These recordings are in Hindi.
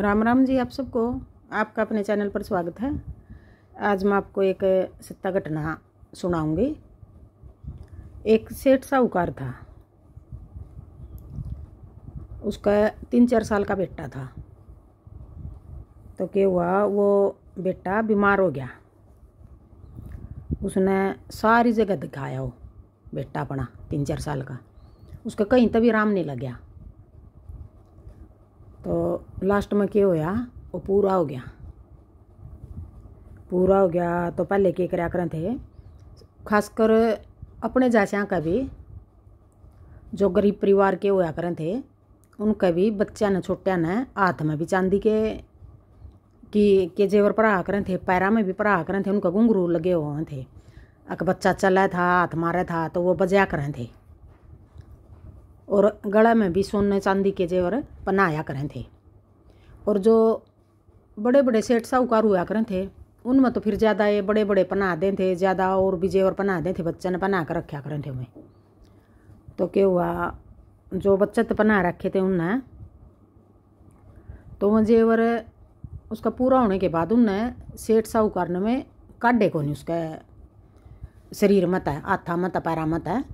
राम राम जी आप सबको आपका अपने चैनल पर स्वागत है आज मैं आपको एक सत्ता घटना सुनाऊंगी एक सेठ साहूकार था उसका तीन चार साल का बेटा था तो क्या हुआ वो बेटा बीमार हो गया उसने सारी जगह दिखाया वो बेटा अपना तीन चार साल का उसका कहीं तभी राम नहीं लग गया तो लास्ट में क्या होया वो पूरा हो गया पूरा हो गया तो पहले के कराया करें थे खासकर अपने जैसा का भी जो गरीब परिवार के होया करें थे उनका भी बच्चा ने छोटा ने हाथ में भी चांदी के कि के जेवर आ करें थे पैरा में भी पढ़ा करें थे उनका घुंघरू लगे हुए थे अक बच्चा चला था हाथ मारा था तो वो बजाया करें थे और गला में भी सोने चांदी के जेवर पहनाया करें थे और जो बड़े बड़े सेठ साहूकार हुआ करें थे उनमें तो फिर ज़्यादा ये बड़े बड़े पना दें थे ज़्यादा और बीजे और पना दें थे बच्चे ने पना कर रखा करें थे उन्हें तो क्या हुआ जो बच्चे तो पना रखे थे उनने तो वह जेवर उसका पूरा होने के बाद उनने सेठ साहूकार में काटे को नहीं उसका शरीर मत है हाथा मत पैरा मत है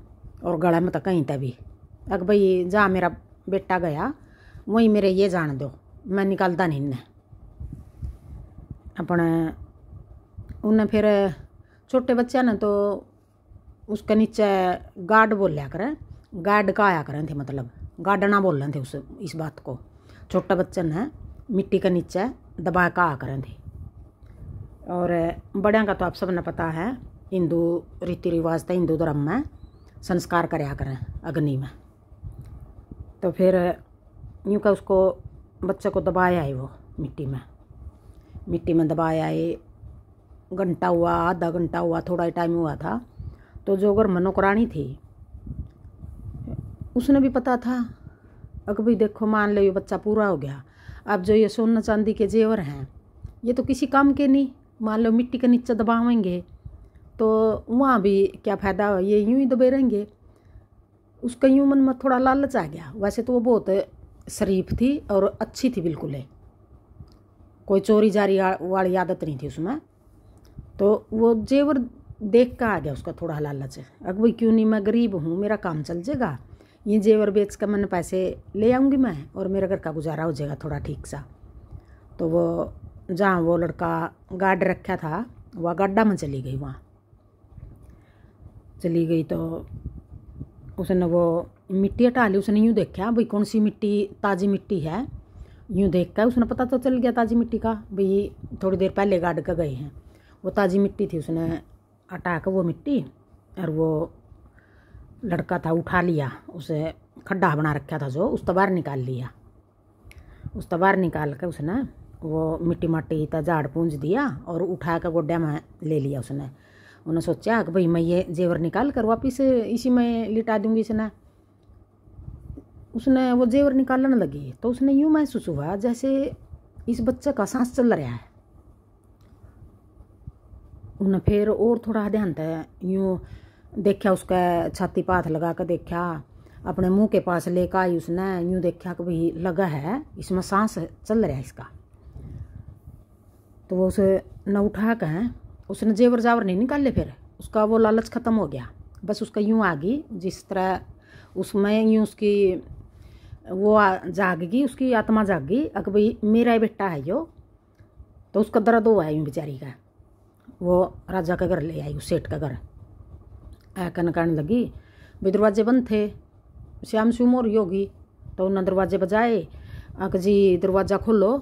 और गला मत कहीं तभी अगर भाई जहाँ मेरा बेटा गया वहीं मेरे ये जान दो मैं निकलता नहीं इन्ने अपने उन्हें फिर छोटे बच्चे ने तो उसके नीचे गार्ड बोलिया करें गार्ड का आया करें थे मतलब गार्डना बोल रहे थे उस इस बात को छोटा बच्चा ने मिट्टी के नीचे दबा का आया करें थे और बड़े का तो आप सब ने पता है हिंदू रीति रिवाज था तो हिंदू धर्म में संस्कार कराया करें अग्नि में तो फिर यूँ का उसको बच्चे को दबाया है वो मिट्टी में मिट्टी में दबाया है घंटा हुआ आधा घंटा हुआ थोड़ा ही टाइम हुआ था तो जो अगर मनोकरानी थी उसने भी पता था अब भी देखो मान लो ये बच्चा पूरा हो गया अब जो ये सोना चांदी के जेवर हैं ये तो किसी काम के नहीं मान लो मिट्टी के नीचे दबावेंगे तो वहाँ भी क्या फ़ायदा हो ये यूं ही दबे रहेंगे उसका यूं मन में थोड़ा लालच आ गया वैसे तो वो बहुत शरीफ थी और अच्छी थी बिल्कुल है कोई चोरी जारी वाली आदत नहीं थी उसमें तो वो जेवर देख कर आ गया उसका थोड़ा लालच अब भाई क्यों नहीं मैं गरीब हूँ मेरा काम चल जाएगा ये जेवर बेच कर मैंने पैसे ले आऊँगी मैं और मेरा घर का गुजारा हो जाएगा थोड़ा ठीक सा तो वो जहाँ वो लड़का गार्ड रखा था वह गड्ढा में चली गई वहाँ चली गई तो उसने वो मिट्टी हटा ली उसने यूँ देखा भाई कौन सी मिट्टी ताज़ी मिट्टी है यूँ देख कर उसने पता तो चल गया ताज़ी मिट्टी का भाई थोड़ी देर पहले गाड़ कर गए हैं वो ताज़ी मिट्टी थी उसने हटा कर वो मिट्टी और वो लड़का था उठा लिया उसे खड्डा बना रखा था जो उस बाहर निकाल लिया उस बाहर निकाल कर उसने वो मिट्टी माटी था झाड़ पूंज दिया और उठा कर गोडे में ले लिया उसने उन्होंने सोचा कि भाई मैं ये जेवर निकाल कर वापिस इसी में लिटा दूंगी इसने उसने वो जेवर निकालने लगी तो उसने यूँ महसूस हुआ जैसे इस बच्चे का सांस चल रहा है उन्हें फिर और थोड़ा ध्यान था यूँ देखा उसका छाती पाथ लगा कर देखा अपने मुंह के पास लेकर आई उसने यूँ देखा कि भाई लगा है इसमें सांस चल रहा है इसका तो वो उसे न उठा कर उसने जेवर जावर नहीं निकाले फिर उसका वो लालच ख़त्म हो गया बस उसका यूँ आ गई जिस तरह उसमें यूँ उसकी वो जागगी उसकी आत्मा जागगी अगर भाई मेरा ही बेटा है जो तो उसका दर्द हुआ है बेचारी का वो राजा का घर ले आई उस सेठ का घर ऐकन कहने लगी भाई दरवाजे बंद थे श्याम श्यूम और योगी तो उन्हें दरवाजे बजाए अक जी दरवाज़ा खोलो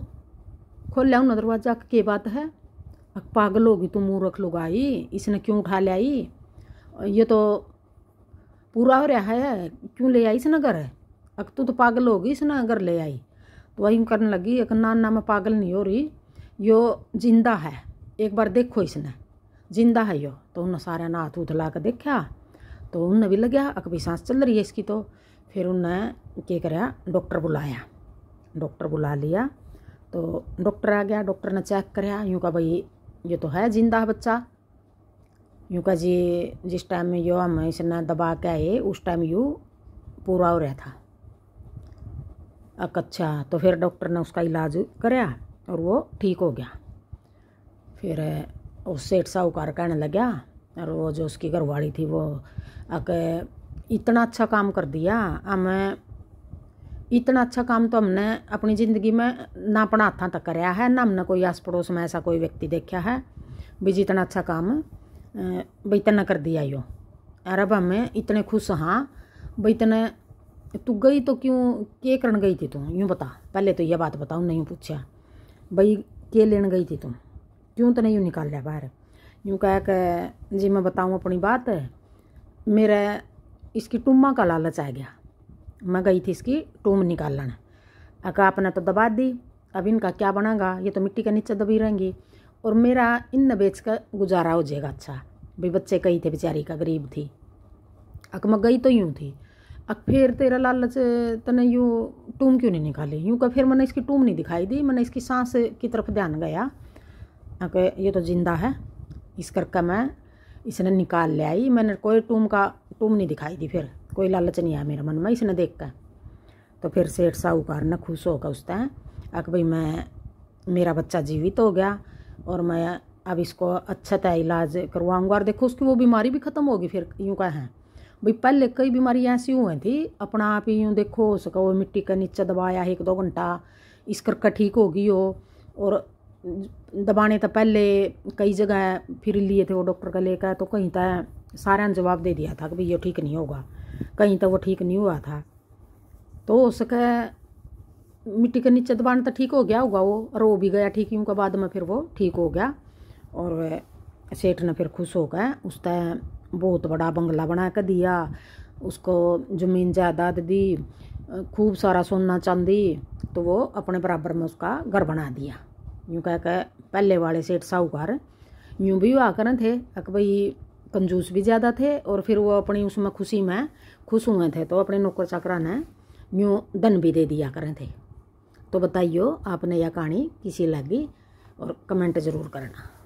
खोल लिया उन्हें दरवाज़ा के बात है अक पागल होगी तू रख लोग आई इसने क्यों उठा ले आई ये तो पूरा हो रहा है क्यों ले आई इसने घर अक तू तो पागल होगी इसने अगर ले आई तो वही करने लगी एक ना ना मैं पागल नहीं हो रही यो जिंदा है एक बार देखो इसने जिंदा है यो तो उन सारे ने हाथ हूथ ला के देखा तो उन्हें भी लग्या गया अकबी सांस चल रही है इसकी तो फिर उनने क्या कराया डॉक्टर बुलाया डॉक्टर बुला लिया तो डॉक्टर आ गया डॉक्टर ने चेक कराया यूँ का भाई ये तो है जिंदा है बच्चा यूँ का जी जिस टाइम में यो हम इसने दबा के आए उस टाइम यू पूरा हो रहा था अक अच्छा तो फिर डॉक्टर ने उसका इलाज कराया और वो ठीक हो गया फिर उस सेठ साहूकार कहने गया और वो जो उसकी घरवाली थी वो अक इतना अच्छा काम कर दिया हमें इतना अच्छा काम तो हमने अपनी ज़िंदगी में ना अपना हाथा तक कराया है ना हमने कोई आस पड़ोस में ऐसा कोई व्यक्ति देखा है भी जितना अच्छा काम भाई इतना कर दिया यो अरे अब हमें इतने खुश हाँ भाई इतने तू गई तो क्यों के करण गई थी तू यूँ बता पहले तो ये बात बताऊँ नहीं पूछा भाई के लेन गई थी तुम क्यों तो नहीं यूँ निकाल लिया बाहर यूँ कह के जी मैं बताऊँ अपनी बात मेरा इसकी टूमा का लालच आ गया मैं गई थी इसकी टूम निकालने अका आपने तो दबा दी अब इनका क्या बनेगा ये तो मिट्टी के नीचे दबी रहेंगी और मेरा इन बेच कर गुजारा हो जाएगा अच्छा भाई बच्चे कही थे बेचारी का गरीब थी अक मैं गई तो यूँ थी अब फिर तेरा लालच तने यूँ टूम क्यों नहीं निकाली यूँ का फिर मैंने इसकी टूम नहीं दिखाई दी मैंने इसकी सांस की तरफ ध्यान गया अके ये तो जिंदा है इस करके मैं इसने निकाल ले आई मैंने कोई टूम का टूम नहीं दिखाई दी फिर कोई लालच नहीं आया मेरे मन में इसने देख कर तो फिर सेठ साहूकार ने खुश होकर उसते अक भाई मैं मेरा बच्चा जीवित हो गया और मैं अब इसको अच्छा तय इलाज करवाऊँगा और देखो उसकी वो बीमारी भी ख़त्म होगी फिर यूँ का है भाई पहले कई बीमारियाँ ऐसी हुई थी अपना आप ही यूँ देखो हो वो मिट्टी का नीचे दबाया है एक दो घंटा इस करके ठीक होगी हो और दबाने तो पहले कई जगह फिर लिए थे वो डॉक्टर का लेकर तो कहीं तो सारे ने जवाब दे दिया था कि भाई ये ठीक नहीं होगा कहीं तो वो ठीक नहीं हुआ था तो हो सके मिट्टी के नीचे दबाने तो ठीक हो गया होगा वो रो भी गया ठीक ही के बाद में फिर वो ठीक हो गया और सेठ ने फिर खुश हो गए उस बहुत बड़ा बंगला बना के दिया उसको ज़मीन जायदाद दी खूब सारा सोना चांदी तो वो अपने बराबर में उसका घर बना दिया यूँ कह के पहले वाले सेठ साहूकार यूँ भी हुआ करें थे अक भाई कंजूस भी ज़्यादा थे और फिर वो अपनी उसमें खुशी में खुश हुए थे तो अपने नौकर चाकरा ने यूँ धन भी दे दिया करें थे तो बताइयो आपने यह कहानी किसी लगी और कमेंट ज़रूर करना